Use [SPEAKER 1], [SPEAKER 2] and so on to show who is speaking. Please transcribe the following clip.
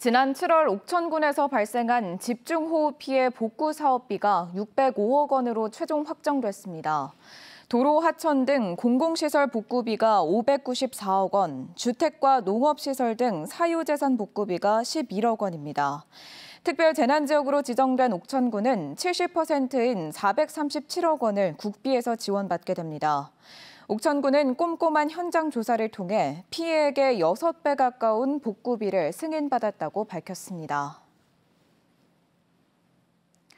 [SPEAKER 1] 지난 7월 옥천군에서 발생한 집중호우 피해 복구 사업비가 605억 원으로 최종 확정됐습니다. 도로 하천 등 공공시설 복구비가 594억 원, 주택과 농업시설 등 사유재산 복구비가 11억 원입니다. 특별 재난지역으로 지정된 옥천군은 70%인 437억 원을 국비에서 지원받게 됩니다. 옥천군은 꼼꼼한 현장 조사를 통해 피해액의 6배 가까운 복구비를 승인받았다고 밝혔습니다.